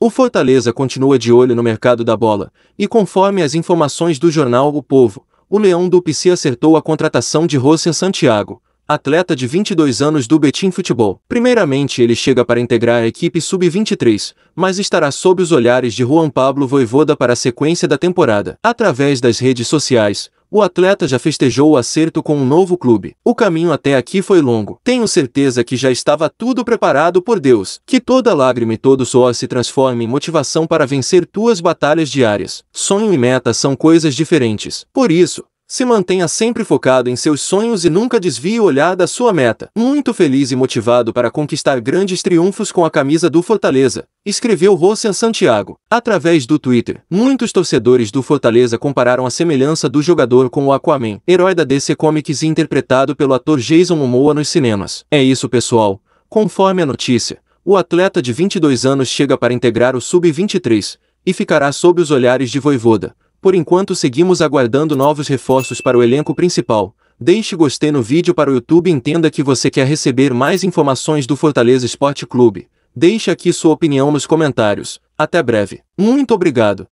O Fortaleza continua de olho no mercado da bola, e conforme as informações do jornal O Povo, o Leão do Pici acertou a contratação de Rossi Santiago, atleta de 22 anos do Betim Futebol. Primeiramente, ele chega para integrar a equipe sub-23, mas estará sob os olhares de Juan Pablo Voivoda para a sequência da temporada. Através das redes sociais, o atleta já festejou o acerto com um novo clube. O caminho até aqui foi longo. Tenho certeza que já estava tudo preparado por Deus. Que toda lágrima e todo suor se transforme em motivação para vencer tuas batalhas diárias. Sonho e meta são coisas diferentes. Por isso, se mantenha sempre focado em seus sonhos e nunca desvie o olhar da sua meta. Muito feliz e motivado para conquistar grandes triunfos com a camisa do Fortaleza, escreveu Rossan Santiago. Através do Twitter, muitos torcedores do Fortaleza compararam a semelhança do jogador com o Aquaman, herói da DC Comics e interpretado pelo ator Jason Momoa nos cinemas. É isso, pessoal. Conforme a notícia, o atleta de 22 anos chega para integrar o Sub-23 e ficará sob os olhares de Voivoda. Por enquanto seguimos aguardando novos reforços para o elenco principal. Deixe gostei no vídeo para o YouTube e entenda que você quer receber mais informações do Fortaleza Esporte Clube. Deixe aqui sua opinião nos comentários. Até breve. Muito obrigado.